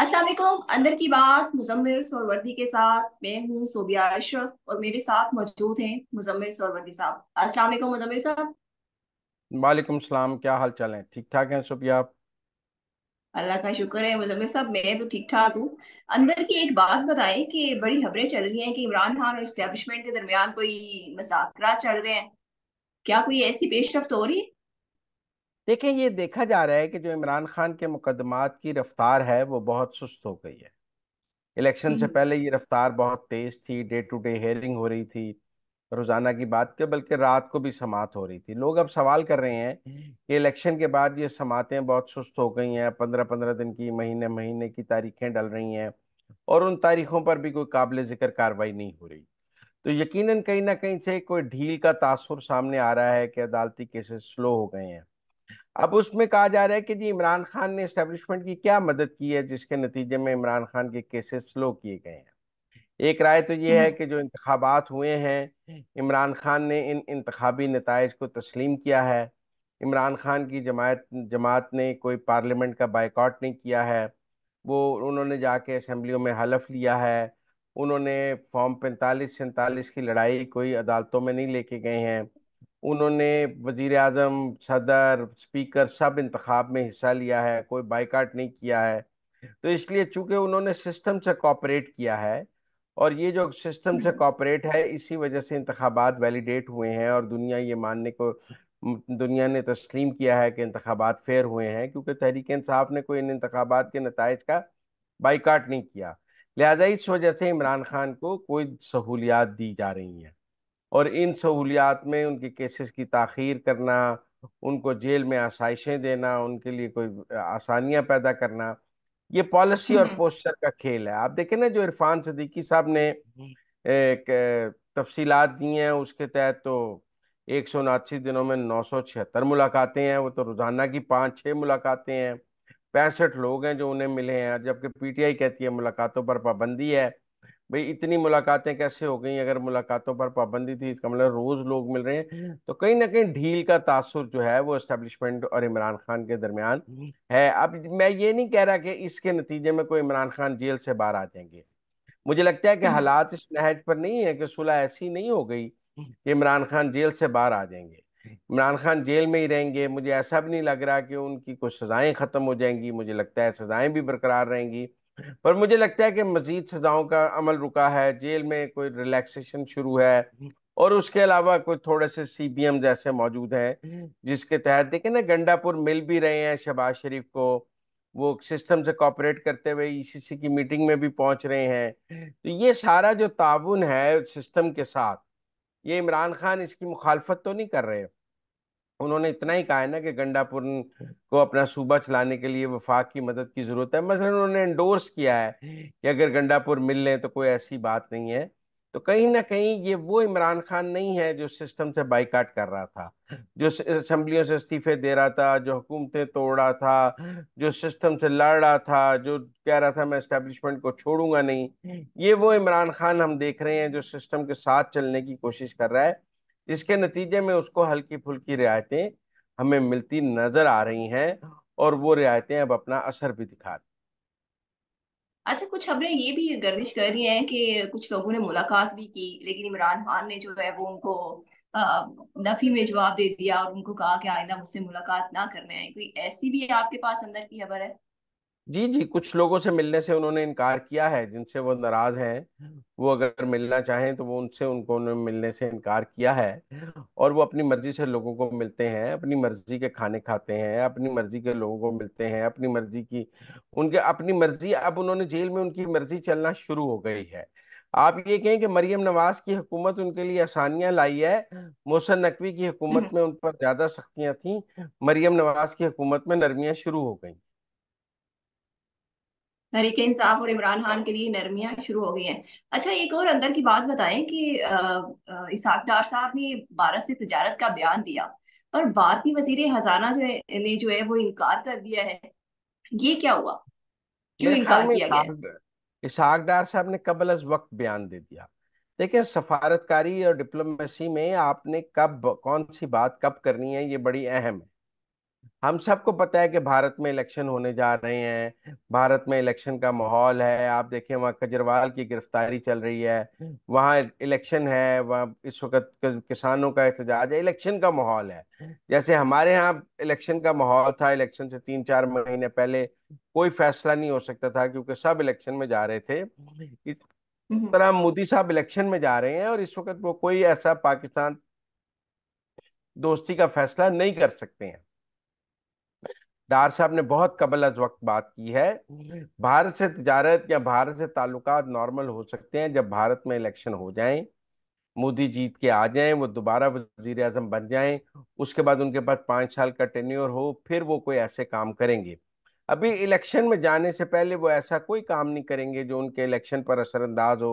अस्सलाम वालेकुम अंदर की बात मुजम्मिल सोरवर्दी के साथ मैं हूँ सोबिया अशरफ और मेरे साथ मौजूद हैं मुजम्मिल सोरवर्दी साहब अस्सलाम वालेकुम मुजम्मिल साहब वालेकुम सलाम क्या हाल चाल है ठीक ठाक हैं सोबिया आप अल्लाह का शुक्र है मुजम्मिल साहब मैं तो ठीक ठाक हूँ अंदर की एक बात बताएं कि बड़ी खबरें चल रही हैं कि इमरान खान और इस्टेब्लिशमेंट के दरमियान कोई मजाकरात चल रहे हैं क्या कोई ऐसी पेशरफ्त हो रही है देखें ये देखा जा रहा है कि जो इमरान खान के मुकदमात की रफ्तार है वो बहुत सुस्त हो गई है इलेक्शन से हम्म। पहले ये रफ्तार बहुत तेज थी डे टू डे हेयरिंग हो रही थी रोजाना की बात के बल्कि रात को भी समात हो रही थी लोग अब सवाल कर रहे हैं कि इलेक्शन के बाद ये समातें बहुत सुस्त हो गई हैं पंद्रह पंद्रह दिन की महीने महीने की तारीखें डल रही हैं और उन तारीखों पर भी कोई काबिल जिक्र कार्रवाई नहीं हो रही तो यकीनन कहीं ना कहीं से कोई ढील का तासुर सामने आ रहा है कि अदालती केसेस स्लो हो गए हैं अब उसमें कहा जा रहा है कि जी इमरान खान ने इस्टेब्लिशमेंट की क्या मदद की है जिसके नतीजे में इमरान खान के केसेस स्लो किए गए हैं एक राय तो ये है हम्म। कि जो इंतबात हुए हैं इमरान खान ने इन इंतबी नतज को तस्लीम किया है इमरान खान की जमायत जमात ने कोई पार्लियामेंट का बाइकआउट नहीं किया है वो उन्होंने जाके असम्बलियों में हलफ लिया है उन्होंने फॉर्म पैंतालीस सैंतालीस की लड़ाई कोई अदालतों में नहीं लेके गए हैं उन्होंने वजीर अजम सदर स्पीकर सब इंतखब में हिस्सा लिया है कोई बाइकाट नहीं किया है तो इसलिए चूंकि उन्होंने सिस्टम से कॉपरेट किया है और ये जो सिस्टम से हम्म। कॉपरेट है इसी वजह से इंतबात वैलिडेट हुए हैं और दुनिया ये मानने को दुनिया ने तस्लीम किया है कि इंतबात फेयर हुए हैं क्योंकि तहरीक इंसाफ ने कोई इन इंतबात के नतज का बाइकाट नहीं किया लिहाजा इस वजह से इमरान खान को कोई सहूलियात दी जा रही हैं और इन सहूलियात में उनके केसेस की तखीर करना उनको जेल में आसाइशें देना उनके लिए कोई आसानियां पैदा करना ये पॉलिसी और पोस्टर हम्म। का खेल है आप देखें ना जो इरफान सदीकी साहब ने एक तफसीलात दी हैं उसके तहत तो एक सौ उनासी दिनों में नौ सौ छिहत्तर मुलाकातें हैं वो तो रोज़ाना की पाँच छः मुलाकातें हैं पैंसठ लोग हैं जो उन्हें मिले हैं जबकि पीटीआई कहती है मुलाकातों पर पाबंदी है भाई इतनी मुलाकातें कैसे हो गई अगर मुलाकातों पर पाबंदी थी इसका मतलब रोज लोग मिल रहे हैं तो कहीं ना कहीं ढील का तासुर जो है वो इस्टेब्लिशमेंट और इमरान खान के दरमियान है अब मैं ये नहीं कह रहा कि इसके नतीजे में कोई इमरान खान जेल से बाहर आ जाएंगे मुझे लगता है कि हालात इस नहज पर नहीं है कि सुलह ऐसी नहीं हो गई कि इमरान खान जेल से बाहर आ जाएंगे इमरान खान जेल में ही रहेंगे मुझे ऐसा भी नहीं लग रहा कि उनकी कुछ सज़ाएं ख़त्म हो जाएंगी मुझे लगता है सज़ाएं भी बरकरार रहेंगी पर मुझे लगता है कि मजीद सजाओं का अमल रुका है जेल में कोई रिलैक्सेशन शुरू है और उसके अलावा कोई थोड़े से सी बी एम जैसे मौजूद हैं जिसके तहत देखें ना गंडापुर मिल भी रहे हैं शहबाज शरीफ को वो सिस्टम से कॉपरेट करते हुए ई सी सी की मीटिंग में भी पहुंच रहे हैं तो ये सारा जो ताउन है सिस्टम के साथ ये इमरान खान इसकी मुखालफत तो नहीं कर रहे उन्होंने इतना ही कहा है ना कि गंडापुर हाँ। को अपना सूबा चलाने के लिए वफाक की मदद की ज़रूरत है मसलन उन्होंने इंडोर्स किया है कि अगर गंडापुर मिल लें तो कोई ऐसी बात नहीं है तो कहीं ना कहीं ये वो इमरान खान नहीं है जो सिस्टम से बाइकाट कर रहा था हाँ। जो असम्बलियों से इस्तीफे दे रहा था जो हुकूमतें तोड़ रहा था हाँ। जो सिस्टम से लड़ रहा था जो कह रहा था मैं इस्टेब्लिशमेंट को छोड़ूंगा नहीं ये वो इमरान खान हम देख रहे हैं जो सिस्टम के साथ चलने की कोशिश कर रहा है जिसके नतीजे में उसको हल्की फुल्की रियायतें हमें मिलती नजर आ रही हैं और वो रियायतें अब अपना असर भी दिखा रही अच्छा कुछ खबरें ये भी गर्दिश कर रही हैं कि कुछ लोगों ने मुलाकात भी की लेकिन इमरान खान ने जो है वो उनको नफी में जवाब दे दिया और उनको कहा कि आईना मुझसे मुलाकात ना करने आए कोई ऐसी भी आपके पास अंदर की खबर है जी जी कुछ लोगों से मिलने से उन्होंने इनकार किया है जिनसे वो नाराज हैं वो अगर मिलना चाहें तो वो उनसे उनको मिलने से इनकार किया है और वो अपनी मर्जी से लोगों को मिलते हैं अपनी मर्जी के खाने खाते हैं अपनी मर्जी के लोगों को मिलते हैं अपनी मर्जी की उनके अपनी मर्जी अब उन्होंने जेल में उनकी मर्जी चलना शुरू हो गई है आप ये कहें कि मरियम नवाज की हुकूमत उनके लिए आसानियां लाई है मोहसन नकवी की हुकूमत हम्म। में उन पर ज्यादा सख्तियां थी मरियम नवाज की हुकूमत में नरमियां शुरू हो गई हरिकेन इंसाफ और इमरान खान के लिए नरमियां शुरू हो गई हैं अच्छा एक और अंदर की बात बताएं कि इसहाक डार साहब ने भारत से तजारत का बयान दिया और भारतीय वजीर हजाना जो ने जो है वो इनकार कर दिया है ये क्या हुआ क्यों इनकार किया गया इसहाक डार साहब ने कबल अज वक्त बयान दे दिया देखिये सफारतकारी और डिप्लोमेसी में आपने कब कौन सी बात कब करनी है ये बड़ी अहम है हम सबको पता है कि भारत में इलेक्शन होने जा रहे हैं भारत में इलेक्शन का माहौल है आप देखें वहाँ कजरवाल की गिरफ्तारी चल रही है वहाँ इलेक्शन है वहाँ इस वक्त किसानों का एहतजाज है इलेक्शन का माहौल है जैसे हमारे यहाँ इलेक्शन का माहौल था इलेक्शन से तीन चार महीने पहले कोई फैसला नहीं हो सकता था क्योंकि सब इलेक्शन में जा रहे थे इस हम्म। तरह मोदी साहब इलेक्शन में जा रहे हैं और इस वक्त वो कोई ऐसा पाकिस्तान दोस्ती का फैसला नहीं कर सकते हैं डार साहब ने बहुत कबल अज वक्त बात की है भारत से तजारत या भारत से ताल्लुकात नॉर्मल हो सकते हैं जब भारत में इलेक्शन हो जाए मोदी जीत के आ जाएं वो दोबारा वजीर अजम बन जाएं उसके बाद उनके पास पाँच साल का टेन्योर हो फिर वो कोई ऐसे काम करेंगे अभी इलेक्शन में जाने से पहले वो ऐसा कोई काम नहीं करेंगे जो उनके इलेक्शन पर असरअंदाज हो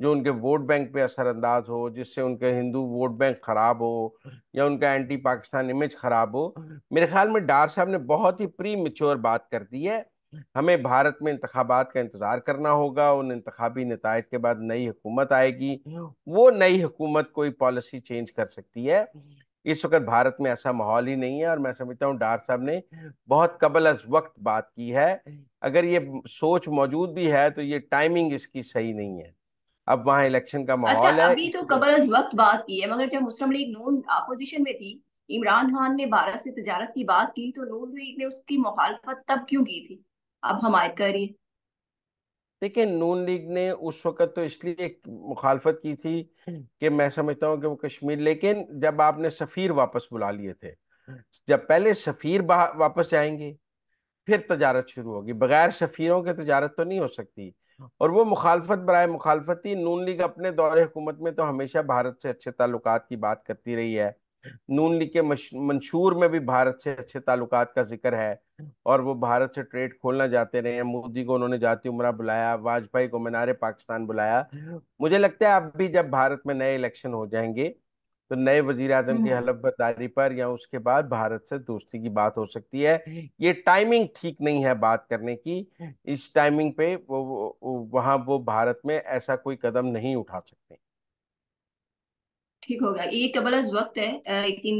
जो उनके वोट बैंक पे असरअंदाज हो जिससे उनके हिंदू वोट बैंक खराब हो या उनका एंटी पाकिस्तान इमेज खराब हो मेरे ख्याल में डार साहब ने बहुत ही प्री मेच्योर बात कर दी है हमें भारत में इंतबात का इंतज़ार करना होगा उन इंतबी नतज के बाद नई हुकूमत आएगी वो नई हुकूमत कोई पॉलिसी चेंज कर सकती है इस वक्त भारत में ऐसा माहौल ही नहीं है और मैं समझता हूँ डार साहब ने बहुत कबल अज वक्त बात की है अगर ये सोच मौजूद भी है तो ये टाइमिंग इसकी सही नहीं है अब वहाँ इलेक्शन का अच्छा, माहौल अच्छा, है अभी तो कबल वक्त बात की है मगर जब मुस्लिम लीग नून अपोजिशन में थी इमरान खान ने भारत से तजारत की बात की तो नून लीग ने उसकी मुखालफत तब क्यों की थी अब हमायत करिए देखिए नून लीग ने उस वक्त तो इसलिए एक मुखालफत की थी कि मैं समझता हूँ कि वो कश्मीर लेकिन जब आपने सफ़ीर वापस बुला लिए थे जब पहले सफ़ीर वापस जाएंगे फिर तजारत शुरू होगी बगैर सफ़ीरों के तजारत तो नहीं हो सकती और वो मुखालफत बरए ही नून लीग अपने दौर हुकूमत में तो हमेशा भारत से अच्छे ताल्लुक की बात करती रही है नून लीग के मंशूर में भी भारत से अच्छे ताल्लुक का जिक्र है और वो भारत से ट्रेड खोलना चाहते रहे हैं मोदी को उन्होंने जाती उम्र बुलाया वाजपेयी को मीनारे पाकिस्तान बुलाया मुझे लगता है अब भी जब भारत में नए इलेक्शन हो जाएंगे तो नए वजीर आजम की हम्म। हलफबर्दारी पर या उसके बाद भारत से दोस्ती की बात हो सकती है ये टाइमिंग ठीक नहीं है बात करने की इस टाइमिंग पे वो वहाँ वो भारत में ऐसा कोई कदम नहीं उठा सकते ठीक होगा ये कबल वक्त है लेकिन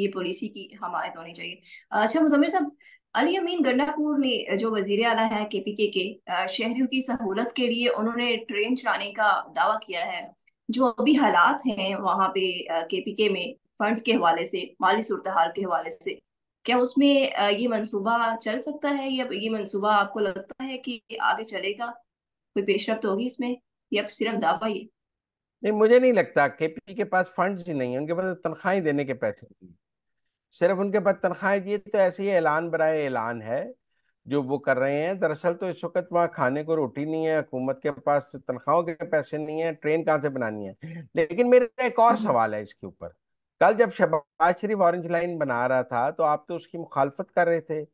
ये पॉलिसी की हमायत होनी चाहिए अच्छा मुजमिर साहब अली अमीन गंडापुर ने जो वजीर आला है के पी के शहरियों की सहूलत के लिए उन्होंने ट्रेन चलाने का दावा किया है जो अभी हालात हैं वहाँ पे केपीके में फंड्स के हवाले से माली सूरत हाल के हवाले से क्या उसमें ये मंसूबा चल सकता है या ये मंसूबा आपको लगता है कि आगे चलेगा कोई पेशरफ होगी इसमें या सिर्फ दावा ये नहीं मुझे नहीं लगता के पी के पास फंड नहीं है उनके पास तनख्वाही देने के पैसे नहीं सिर्फ उनके पास तनख्वाही दिए तो ऐसे ही ऐलान बरए ऐलान है जो वो कर रहे हैं दरअसल तो इस वक्त वहाँ खाने को रोटी नहीं है हुकूमत के पास तनख्वाहों के पैसे नहीं है ट्रेन कहाँ से बनानी है लेकिन मेरा एक और सवाल है इसके ऊपर कल जब शहबाज शरीफ ऑरेंज लाइन बना रहा था तो आप तो उसकी मुखालफत कर रहे थे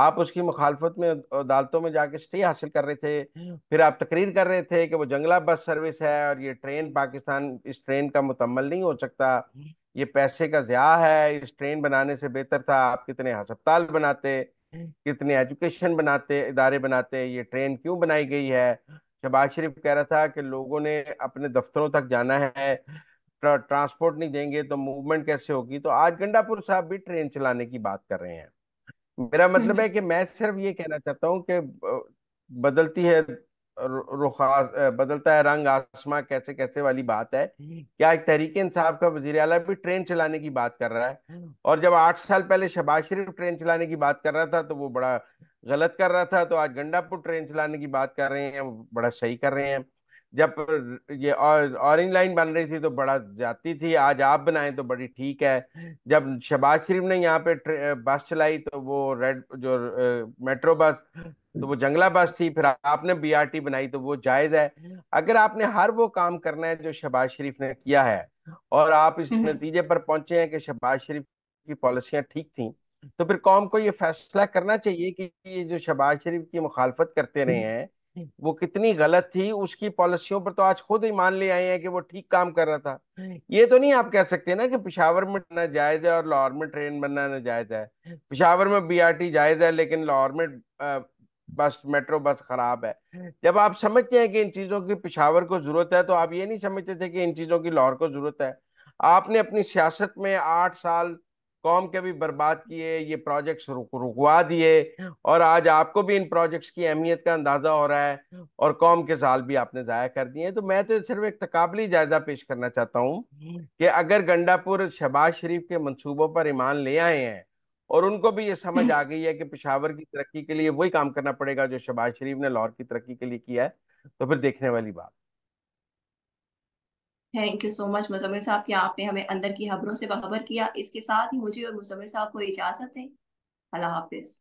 आप उसकी मुखालफत में अदालतों में जाके स्टे हासिल कर रहे थे फिर आप तकरीर कर रहे थे कि वो जंगला बस सर्विस है और ये ट्रेन पाकिस्तान इस ट्रेन का मुतमल नहीं हो सकता ये पैसे का ज़्या है इस ट्रेन बनाने से बेहतर था आप कितने हस्पताल बनाते कितने एजुकेशन बनाते इदारे बनाते ये ट्रेन क्यों बनाई गई है शहबाज शरीफ कह रहा था कि लोगों ने अपने दफ्तरों तक जाना है ट्रा, ट्रांसपोर्ट नहीं देंगे तो मूवमेंट कैसे होगी तो आज गंडापुर साहब भी ट्रेन चलाने की बात कर रहे हैं मेरा हम्म, मतलब हम्म। है कि मैं सिर्फ ये कहना चाहता हूँ कि बदलती है रुखा बदलता है रंग आसमां कैसे कैसे वाली बात है हम्म। क्या एक तहरीक इंसाफ का वजीर अला भी ट्रेन चलाने की बात कर रहा है हम्म। और जब आठ साल पहले शहबाज शरीफ ट्रेन चलाने की बात कर रहा था तो वो बड़ा गलत कर रहा था तो आज गंडापुर ट्रेन चलाने की बात कर रहे हैं वो बड़ा सही कर रहे हैं जब ये ऑरेंज लाइन बन रही थी तो बड़ा जाती थी आज आप बनाएं तो बड़ी ठीक है जब शहबाज शरीफ ने यहाँ पे बस चलाई तो वो रेड जो मेट्रो बस तो वो जंगला बस थी फिर आपने बीआरटी बनाई तो वो जायज है अगर आपने हर वो काम करना है जो शहबाज शरीफ ने किया है और आप इस हम्म। नतीजे पर पहुंचे हैं कि शहबाज शरीफ की पॉलिसियां ठीक थी तो फिर कौम को ये फैसला करना चाहिए कि ये जो शहबाज शरीफ की मुखालफत करते हम्म। रहे हैं वो कितनी गलत थी उसकी पॉलिसियों पर तो आज खुद ही मान ले आए हैं कि वो ठीक काम कर रहा था हाँ। ये तो नहीं आप कह सकते ना कि पिशावर में ना जायज है और लाहौर में ट्रेन बनना ना जायज है हाँ। पिशावर में बीआरटी जायज है लेकिन लाहौर में बस मेट्रो बस खराब है हाँ। जब आप समझते हैं कि इन चीजों की पिशावर को जरूरत है तो आप ये नहीं समझते थे कि इन चीजों की लाहौर को जरूरत है आपने अपनी सियासत में आठ साल कौम के भी बर्बाद किए ये प्रोजेक्ट्स रुक रुकवा दिए और आज आपको भी इन प्रोजेक्ट्स की अहमियत का अंदाज़ा हो रहा है और कौम के साल भी आपने ज़ाया कर दिए तो मैं तो सिर्फ एक तकबली जायजा पेश करना चाहता हूँ कि अगर गंडापुर शहबाज शरीफ के मंसूबों पर ईमान ले आए हैं और उनको भी ये समझ हम्म। आ गई है कि पिशावर की तरक्की के लिए वही काम करना पड़ेगा जो शहबाज शरीफ ने लाहौर की तरक्की के लिए किया है तो फिर देखने वाली बात thank you so much Muzammil साहब कि आपने हमें अंदर की खबरों से बाखबर किया इसके साथ ही मुझे और मुजमिल साहब को इजाज़त है अल्लाह हाफिज़